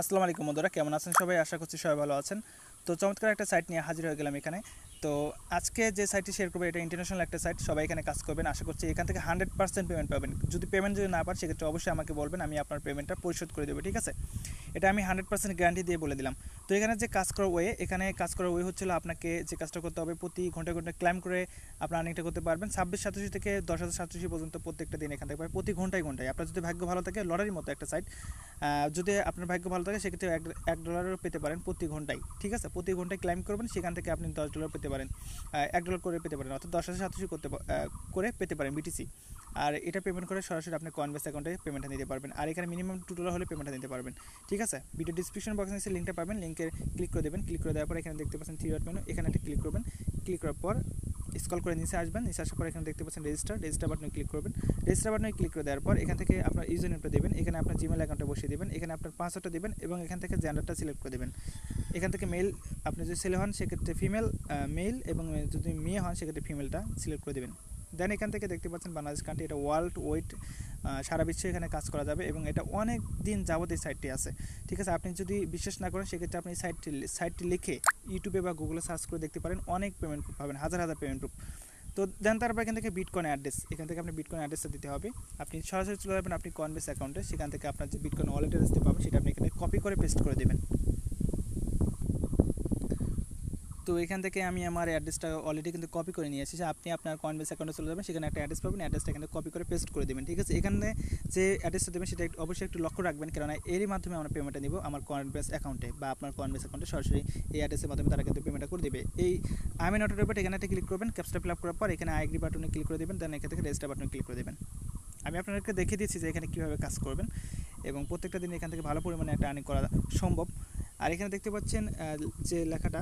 আসসালামু আলাইকুম বন্ধুরা কেমন আছেন সবাই আশা করছি সবাই ভালো আছেন তো চমৎকার একটা সাইট নিয়ে হাজির হয়ে গেলাম এখানে তো আজকে যে সাইটটি শেয়ার করবো এটা ইন্টারন্যাশনাল একটা সাইট সবাই এখানে কাজ করবেন আশা করছি এখান থেকে হান্ড্রেড পেমেন্ট পাবেন যদি পেমেন্ট যদি না পান সেক্ষেত্রে অবশ্যই আমাকে বলবেন আমি আপনার পেমেন্টটা পরিশোধ করে দেবো ঠিক আছে এটা আমি হান্ড্রেড পার্সেন্ট গ্যারান্টি দিয়ে বলে দিলাম তো এখানে যে কাজ করার ওয়ে এখানে কাজ করার ওয়ে হচ্ছিল আপনাকে যে কাজটা করতে হবে প্রতি ঘন্টা ঘন্টা ক্লাইম করে আপনার আর্নিংটা করতে পারবেন ছাব্বিশ সাতাশি থেকে দশ হাজার সাতাশি পর্যন্ত প্রত্যেকটা দিন এখান থেকে পাবেন প্রতি ঘন্টায় ঘন্টায় আপনার যদি ভাগ্য ভালো থাকে লটারির মতো একটা সাইট যদি আপনার ভাগ্য ভালো থাকে সেক্ষেত্রে এক এক ডলারও পেতে পারেন প্রতি ঘন্টায় ঠিক আছে প্রতি ঘন্টায় ক্লাইম করবেন সেখান থেকে আপনি দশ ডলার পেতে পারেন এক ডলার করে পেতে পারেন অর্থাৎ দশ হাজার সাতাশি করতে করে পেতে পারেন বিটিসি আর এটা পেমেন্ট করে সরাসরি আপনি কনভেস অ্যাকাউন্টে পেমেন্টটা নিতে পারবেন আর এখানে মিনিমাম টু ডলার হলে পেমেন্টটা নিতে পারবেন ঠিক আছে ভিডিও ডিসক্রিপশন বক্সে এসে লিঙ্কটা পাবেন লিঙ্কে ক্লিক করে দেবেন ক্লিক করে দেওয়ার পর এখানে দেখতে পাচ্ছেন থ্রি ডট মেনু এখানে একটা ক্লিক করবেন ক্লিক করার পর স্কল করে নিচে আসবেন নিচে আসার পর এখানে দেখতে পাচ্ছেন রেজিস্টার রেজিস্টার বাটনে ক্লিক করবেন রেজিস্টার বাটনে ক্লিক করে দেওয়ার পর এখান থেকে আপনার ইউজার নেমটা দেবেন এখানে আপনার জিমেল অ্যাকাউন্টটা বসিয়ে দেবেন এখানে আপনার পাসওয়ার্ডটা দেবেন এবং এখান থেকে জেন্ডারটা সিলেক্ট করে দেবেন এখান থেকে মেল আপনি যদি ছেলে হন সেক্ষেত্রে ফিমেল মেল এবং যদি মেয়ে হন সেক্ষেত্রে ফিমেলটা সিলেক্ট করে দেবেন দেন এখান থেকে দেখতে পাচ্ছেন বাংলাদেশ কান্ট্রি এটা ওয়ার্ল্ড ওয়েট সারা বিশ্বে এখানে কাজ করা যাবে এবং এটা অনেক দিন যাবত এই সাইটটি আছে ঠিক আছে আপনি যদি বিশ্বাস না করেন সেক্ষেত্রে আপনি সাইটটি সাইটটি লিখে ইউটিউবে বা গুগলে সার্চ করে দেখতে পারেন অনেক পেমেন্ট প্রুফ পাবেন হাজার হাজার পেমেন্ট প্রুফ তো দেন তারপর এখান থেকে বিটকয়েন অ্যাড্রেস এখান থেকে আপনি বিটকয়েন অ্যাড্রেসটা দিতে হবে আপনি সরাসরি চলে যাবেন আপনি কনবেস অ্যাকাউন্টে সেখান থেকে আপনার যে বিটকয়েন ওয়ালেট দিতে পাবেন সেটা আপনি এখানে কপি করে পেস্ট করে দেবেন তো এখান থেকে আমি আমার অ্যাড্রেসটা অলরেডি কিন্তু কপি করে নিয়ে এসেছি আপনি আপনার কনভেন্স অ্যাকাউন্টে চলে যাবেন সেখানে একটা অ্যাড্রেস পাবেন অ্যাড্রেসটা এখানে কপি করে পেস্ট করে দেবেন ঠিক আছে এখানে যে অ্যাড্রেসটা দেবেন সেটা অবশ্যই একটু লক্ষ্য রাখবেন কেননা এরই মাধ্যমে আমরা পেমেন্টটা নিব আমার কনভেন্স অ্যাকাউন্টে বা আপনার কনভেন্স অ্যাকাউন্টে সরাসরি এই অ্যাড্রেসের মাধ্যমে তারা কিন্তু পেমেন্টটা করে দেবে এই আমি নট রেবাট এখানে একটা ক্লিক করবেন ক্যাপসটা ফিল আপ করার পর এখানে আইগ্রি বাটনে ক্লিক করে দেবেন দেন এখান থেকে রেজিস্টার বাটনে ক্লিক করে দেবেন আমি আপনাদেরকে দেখিয়ে দিচ্ছি যে এখানে কীভাবে কাজ করবেন এবং প্রত্যেকটা দিন এখান থেকে ভালো পরিমাণে একটা আর্নিং করা সম্ভব আর এখানে দেখতে পাচ্ছেন যে লেখাটা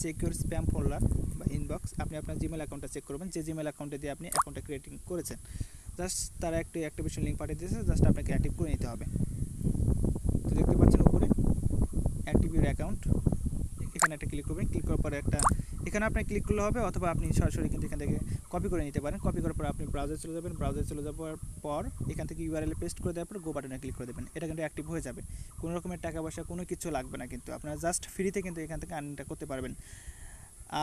সিকিউর স্প্যাম ফোল্ডার বা ইনবক্স আপনি আপনার জিমেল অ্যাকাউন্টটা চেক করবেন যে জিমেল অ্যাকাউন্টে দিয়ে আপনি অ্যাকাউন্টটা ক্রিয়েটিং করেছেন জাস্ট তারা একটি অ্যাক্টিভেশন লিঙ্ক পাঠিয়ে দিয়েছে জাস্ট আপনাকে অ্যাক্টিভ করে নিতে হবে তো দেখতে পাচ্ছেন উপরে অ্যাক্টিভ ইউর অ্যাকাউন্ট এখানে একটা ক্লিক করবেন ক্লিক করার পরে একটা এখানে আপনার ক্লিক করলে হবে অথবা আপনি সরাসরি কিন্তু এখান থেকে কপি করে নিতে পারেন কপি করার পর আপনি ব্রাউজার চলে যাবেন ব্রাউজার চলে যাওয়ার পর এখান থেকে ইউআরএল পেস্ট করে দেওয়ার পর গো বাটনে ক্লিক করে দেবেন এটা কিন্তু অ্যাক্টিভ হয়ে যাবে কোনো রকমের টাকা পয়সা কোনো কিছু লাগবে না কিন্তু আপনারা জাস্ট ফ্রিতে কিন্তু এখান থেকে আর্নিংটা করতে পারবেন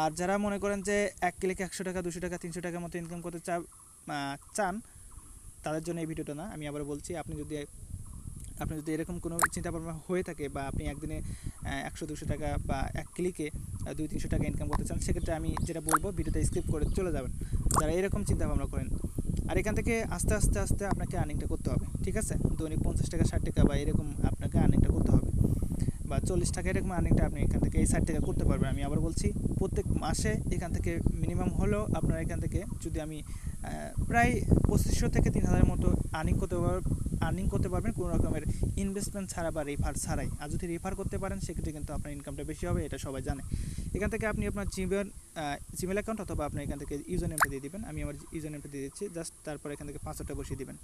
আর যারা মনে করেন যে এক ক্লিকে একশো টাকা দুশো টাকা তিনশো টাকার মতো ইনকাম করতে চান তাদের জন্য এই ভিডিওটা না আমি আবার বলছি আপনি যদি আপনি যদি এরকম কোনো চিন্তা ভাবনা হয়ে থাকে বা আপনি একদিনে একশো দুশো টাকা বা এক ক্লিকে দুই তিনশো টাকা ইনকাম করতে চান সেক্ষেত্রে আমি যেটা বলবো ভিডিওটা স্কিপ করে চলে যাবেন যারা এরকম চিন্তাভাবনা করেন আর এখান থেকে আস্তে আস্তে আস্তে আপনাকে আর্নিংটা করতে হবে ঠিক আছে দৈনিক পঞ্চাশ টাকা ষাট টাকা বা এরকম আপনাকে আর্নিংটা করতে হবে বা চল্লিশ টাকা এরকম আর্নিংটা আপনি এখান থেকে এই সাইট থেকে করতে পারবেন আমি আবার বলছি প্রত্যেক মাসে এখান থেকে মিনিমাম হলেও আপনার এখান থেকে যদি আমি প্রায় পঁচিশশো থেকে তিন হাজারের মতো আর্নিং করতে আর্নিং করতে পারবেন কোনো রকমের ইনভেস্টমেন্ট ছাড়া বা রেফার ছাড়াই আর যদি রেফার করতে পারেন সেক্ষেত্রে কিন্তু আপনার ইনকামটা বেশি হবে এটা সবাই জানে এখান থেকে আপনি আপনার জিমেল জিমেল অ্যাকাউন্ট অথবা আপনি এখান থেকে ইউজার নেমটা দিয়ে দেবেন আমি আমার ইউজার নেমটা দিয়ে দিচ্ছি জাস্ট তারপর এখান থেকে টাকা বসিয়ে দেবেন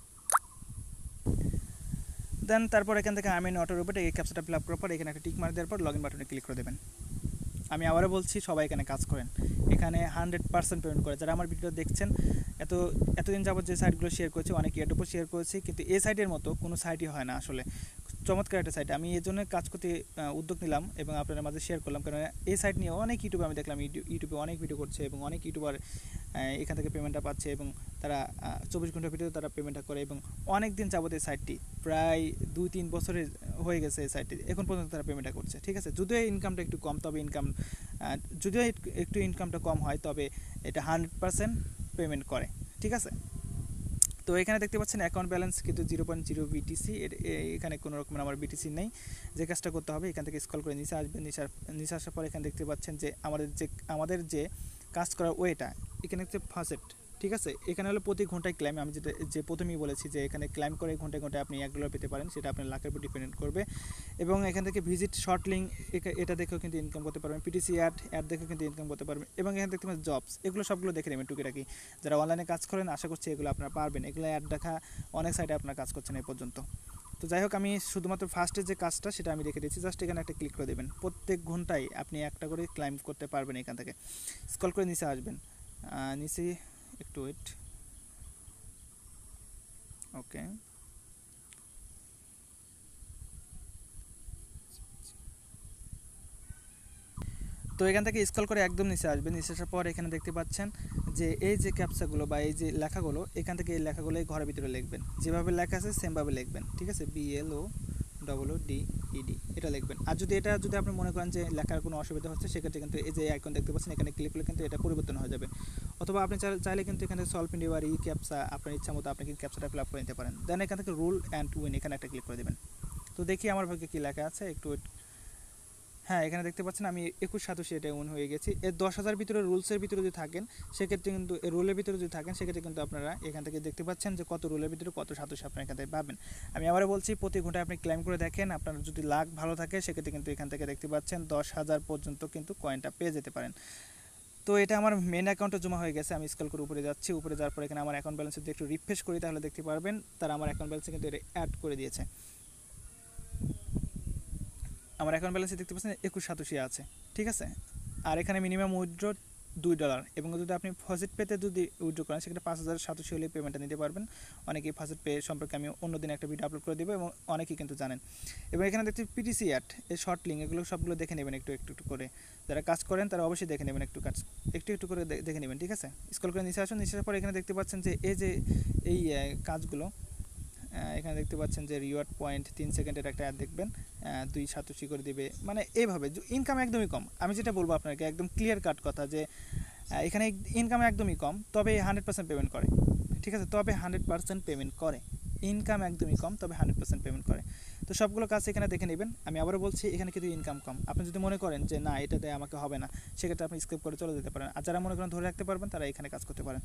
দেন তারপর এখান থেকে আমি অটো রোবটে এই ক্যাপসটা ফিল আপ করার পর এখানে একটা টিক মার দেওয়ার পর লগ ইন বাটনে ক্লিক করে দেবেন আমি আবারও বলছি সবাই এখানে কাজ করেন এখানে হান্ড্রেড পার্সেন্ট পেমেন্ট করে যারা আমার ভিডিও দেখছেন এত এতদিন যাবত যে সাইটগুলো শেয়ার করেছি অনেক ইয়ারটপও শেয়ার করেছি কিন্তু এই সাইটের মতো কোনো সাইটই হয় না আসলে চমৎকার একটা সাইট আমি এই জন্য কাজ করতে উদ্যোগ নিলাম এবং আপনাদের মাঝে শেয়ার করলাম কারণ এই সাইট নিয়ে অনেক ইউটিউবে আমি দেখলাম ইউটিউবে অনেক ভিডিও করছে এবং অনেক ইউটিউবার এখান থেকে পেমেন্টটা পাচ্ছে এবং তারা চব্বিশ ঘন্টার ভিতরে তারা পেমেন্টটা করে এবং অনেক দিন যাবত এই সাইটটি প্রায় দুই তিন বছরের হয়ে গেছে এই সাইটটি এখন পর্যন্ত তারা পেমেন্টটা করছে ঠিক আছে যদিও ইনকামটা একটু কম তবে ইনকাম যদিও একটু ইনকামটা কম হয় তবে এটা হান্ড্রেড পারসেন্ট পেমেন্ট করে ঠিক আছে তো এখানে দেখতে পাচ্ছেন অ্যাকাউন্ট ব্যালেন্স কিন্তু জিরো পয়েন্ট জিরো বিটিসি এখানে কোনো রকম আমার বিটিসি নেই যে কাজটা করতে হবে এখান থেকে স্কল করে নিচে আসবেন নিচে আসার পর এখানে দেখতে পাচ্ছেন যে আমাদের যে আমাদের যে কাজ করার ওয়েটা এখানে হচ্ছে ফাঁসেট ঠিক আছে এখানে হলো প্রতি ঘন্টায় ক্লাইম আমি যেটা যে প্রথমেই বলেছি যে এখানে ক্লাইম করে ঘন্টায় ঘন্টায় আপনি এক ডলার পেতে পারেন সেটা আপনার লাখের উপর ডিপেন্ড করবে এবং এখান থেকে ভিজিট শর্ট লিঙ্ক এটা দেখেও কিন্তু ইনকাম করতে পারবেন পিটিসি অ্যাড অ্যাড দেখেও কিন্তু ইনকাম করতে পারবেন এবং এখান থেকে পাবেন জবস এগুলো সবগুলো দেখে নেবেন রাখি যারা অনলাইনে কাজ করেন আশা করছি এগুলো আপনারা পারবেন এগুলো অ্যাড দেখা অনেক সাইটে আপনারা কাজ করছেন এই পর্যন্ত তো যাই হোক আমি শুধুমাত্র ফার্স্টে যে কাজটা সেটা আমি রেখে দিয়েছি জাস্ট এখানে একটা ক্লিক করে দেবেন প্রত্যেক ঘন্টায় আপনি একটা করে ক্লাইম্ব করতে পারবেন এখান থেকে স্কল করে নিচে আসবেন নিচে একটু ওয়েট ওকে তো এখান থেকে স্কল করে একদম নিচে আসবে নিচে আসার পর এখানে দেখতে পাচ্ছেন যে এই যে ক্যাপচাগুলো বা এই যে লেখাগুলো এখান থেকে এই লেখাগুলো এই ঘরের ভিতরে লিখবেন যেভাবে লেখা আছে সেমভাবে লিখবেন ঠিক আছে বিএলও ডবলও ডি ইডি এটা লিখবেন আর যদি এটা যদি আপনি মনে করেন যে লেখার কোনো অসুবিধা হচ্ছে সেক্ষেত্রে কিন্তু এই যে আইকন দেখতে পাচ্ছেন এখানে ক্লিক করলে কিন্তু এটা পরিবর্তন হয়ে যাবে অথবা আপনি চাইলে কিন্তু এখানে সলভ ইন্ডিয়ার ই ক্যাপসা আপনার ইচ্ছা মতো আপনি কিন্তু ক্যাপসাটা ফিল আপ করে নিতে পারেন দেন এখান থেকে রুল অ্যান্ড উইন এখানে একটা ক্লিক করে দেবেন তো দেখি আমার ভাগ্যে কী লেখা আছে একটু হ্যাঁ এখানে দেখতে পাচ্ছেন আমি একুশ সাতাশি এটা এমন হয়ে গেছি এর দশ হাজার ভিতরে রুলসের ভিতরে যদি থাকেন সেক্ষেত্রে কিন্তু রুলের ভিতরে যদি থাকেন সেক্ষেত্রে কিন্তু আপনারা এখান থেকে দেখতে পাচ্ছেন যে কত রোলের ভিতরে কত সাতাশি আপনার এখান থেকে পাবেন আমি আবার বলছি প্রতি ঘন্টায় আপনি ক্লেম করে দেখেন আপনার যদি লাখ ভালো থাকে সেক্ষেত্রে কিন্তু এখান থেকে দেখতে পাচ্ছেন দশ হাজার পর্যন্ত কিন্তু কয়েনটা পেয়ে যেতে পারেন তো এটা আমার মেন অ্যাকাউন্টে জমা হয়ে গেছে আমি স্কল করে উপরে যাচ্ছি উপরে যাওয়ার পর এখানে আমার অ্যাকাউন্ট ব্যালেন্স যদি একটু রিফ্রেশ করি তাহলে দেখতে পারবেন তারা আমার অ্যাকাউন্ট ব্যালেন্সে কিন্তু এটা অ্যাড করে দিয়েছে আমার অ্যাকাউন্ট ব্যালেন্সে দেখতে পাচ্ছেন একুশ সাতুশি আছে ঠিক আছে আর এখানে মিনিমাম উইড্র দুই ডলার এবং যদি আপনি ফজিট পেতে যদি উইড্রো করেন সেখানে পাঁচ হাজার সাতশো হলে পেমেন্টটা নিতে পারবেন অনেকেই ফজিট পে সম্পর্কে আমি অন্যদিন একটা ভিডিও আপলোড করে দেবো এবং অনেকেই কিন্তু জানেন এবং এখানে দেখছি পিটিসি অ্যাট এই শর্ট লিঙ্ক এগুলো সবগুলো দেখে নেবেন একটু একটু একটু করে যারা কাজ করেন তারা অবশ্যই দেখে নেবেন একটু কাজ একটু একটু করে দেখে নেবেন ঠিক আছে স্কল করে নিচে আসুন নিচে আসার পর এখানে দেখতে পাচ্ছেন যে এই যে এই কাজগুলো এখানে দেখতে পাচ্ছেন যে রিওয়ার্ড পয়েন্ট তিন সেকেন্ডের একটা অ্যাড দেখবেন দুই সাতশি করে দিবে মানে এইভাবে ইনকাম একদমই কম আমি যেটা বলবো আপনাকে একদম ক্লিয়ার কাট কথা যে এখানে ইনকাম একদমই কম তবে হান্ড্রেড পার্সেন্ট পেমেন্ট করে ঠিক আছে তবে হান্ড্রেড পার্সেন্ট পেমেন্ট করে ইনকাম একদমই কম তবে হান্ড্রেড পার্সেন্ট পেমেন্ট করে তো সবগুলো কাজ এখানে দেখে নেবেন আমি আবারও বলছি এখানে কিন্তু ইনকাম কম আপনি যদি মনে করেন যে না এটা দেয় আমাকে হবে না সেক্ষেত্রে আপনি স্কিপ করে চলে যেতে পারেন আর যারা মনে করেন ধরে রাখতে পারবেন তারা এখানে কাজ করতে পারেন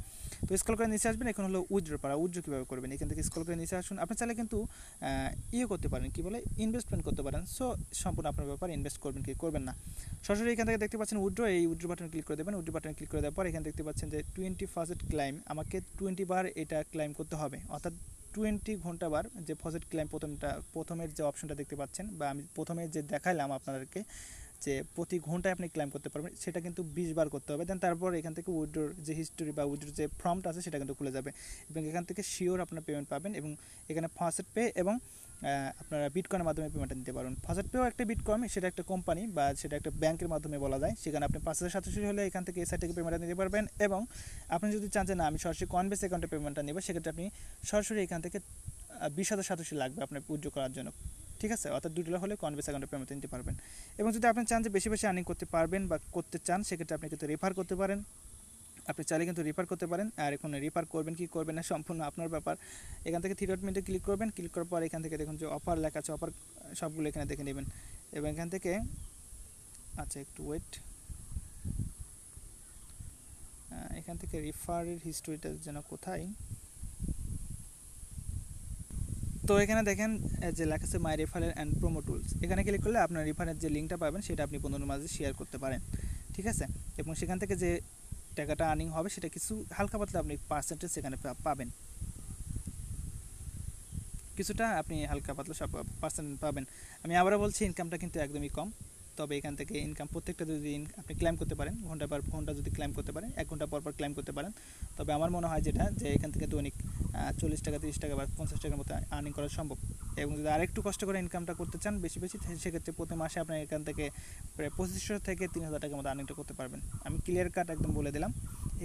তো স্কল করে নিচে আসবেন এখন হলো উইড্রো পারা উইড্রো কীভাবে করবেন এখান থেকে স্কল করে নিচে আসুন আপনি চাইলে কিন্তু ইয়ে করতে পারেন কি বলে ইনভেস্টমেন্ট করতে পারেন সো সম্পূর্ণ আপনার ব্যাপার ইনভেস্ট করবেন কি করবেন না সরাসরি এখান থেকে দেখতে পাচ্ছেন উইড্রো এই উইড্রো বাটন ক্লিক করে দেবেন উইড্রো বাটন ক্লিক করে দেওয়ার পর এখানে দেখতে পাচ্ছেন যে টোয়েন্টি ফার্স্ট ক্লাইম আমাকে টোয়েন্টি বার এটা ক্লাইম করতে হবে অর্থাৎ টোয়েন্টি ঘন্টা বার যে ফসেট ক্লাইম প্রথমটা প্রথমের যে অপশনটা দেখতে পাচ্ছেন বা আমি প্রথমে যে দেখাইলাম আপনাদেরকে যে প্রতি ঘন্টায় আপনি ক্লাইম করতে পারবেন সেটা কিন্তু বিশ বার করতে হবে দেন তারপর এখান থেকে উইড্রোর যে হিস্টোরি বা উইড্রোর যে ফর্মটা আছে সেটা কিন্তু খুলে যাবে এবং এখান থেকে শিওর আপনার পেমেন্ট পাবেন এবং এখানে ফার্স্ট পে এবং আপনারা বিটকয়েনের মাধ্যমে পেমেন্টটা নিতে পারেন ফার্স্ট পেও একটা বিটকয়েন সেটা একটা কোম্পানি বা সেটা একটা ব্যাংকের মাধ্যমে বলা যায় সেখানে আপনি পাঁচ হাজার সাতশো হলে এখান থেকে এই সাইট থেকে পেমেন্টটা নিতে পারবেন এবং আপনি যদি চান যে না আমি সরাসরি কনবেস অ্যাকাউন্টে পেমেন্টটা নেব সেক্ষেত্রে আপনি সরাসরি এখান থেকে বিশ হাজার সাতশো লাগবে আপনার পুজো করার জন্য ঠিক আছে অর্থাৎ দুটো হলে কনভেস অ্যাকাউন্টে পেমেন্ট নিতে পারবেন এবং যদি আপনি চান যে বেশি বেশি আর্নিং করতে পারবেন বা করতে চান সেক্ষেত্রে আপনি কিন্তু রেফার করতে পারেন আপনি চাইলে কিন্তু রিফার করতে পারেন আর এখন রিফার করবেন কি করবেন না সম্পূর্ণ আপনার ব্যাপার এখান থেকে থ্রি ডট ক্লিক করবেন ক্লিক করার পর এখান থেকে দেখুন যে অফার লেখা আছে অফার সবগুলো এখানে দেখে নেবেন এবং এখান থেকে আচ্ছা একটু ওয়েট এখান থেকে রিফারের হিস্টোরিটা যেন কোথায় তো এখানে দেখেন যে লেখা আছে my referral and promo tools এখানে ক্লিক করলে আপনার রিফারের যে লিঙ্কটা পাবেন সেটা আপনি বন্ধুর মাঝে শেয়ার করতে পারেন ঠিক আছে এবং সেখান থেকে যে টাকাটা আর্নিং হবে সেটা কিছু হালকা পাতলা আপনি পার্সেন্টেজ সেখানে পাবেন কিছুটা আপনি হালকা পাতলা সব পার্সেন্ট পাবেন আমি আবারও বলছি ইনকামটা কিন্তু একদমই কম তবে এখান থেকে ইনকাম প্রত্যেকটা যদি আপনি ক্লাইম করতে পারেন ঘন্টা পর ঘন্টা যদি ক্লাইম করতে পারেন এক ঘন্টা পর পর ক্লেম করতে পারেন তবে আমার মনে হয় যেটা যে এখান থেকে দৈনিক চল্লিশ টাকা তিরিশ টাকা বা পঞ্চাশ টাকার মতো আর্নিং করা সম্ভব এবং যদি আরেকটু কষ্ট করে ইনকামটা করতে চান বেশি বেশি সেক্ষেত্রে প্রতি মাসে আপনি এখান থেকে প্রায় পঁচিশশো থেকে তিন হাজার টাকার মতো আর্নিংটা করতে পারবেন আমি ক্লিয়ার কাট একদম বলে দিলাম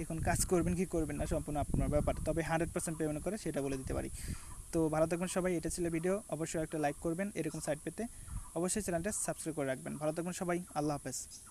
এখন কাজ করবেন কি করবেন না সম্পূর্ণ আপনার ব্যাপার তবে হান্ড্রেড পার্সেন্ট পেমেন্ট করে সেটা বলে দিতে পারি তো ভালো থাকবেন সবাই এটা ছিল ভিডিও অবশ্যই একটা লাইক করবেন এরকম সাইট পেতে অবশ্যই চ্যানেলটা সাবস্ক্রাইব করে রাখবেন ভালো থাকবেন সবাই আল্লাহ হাফেজ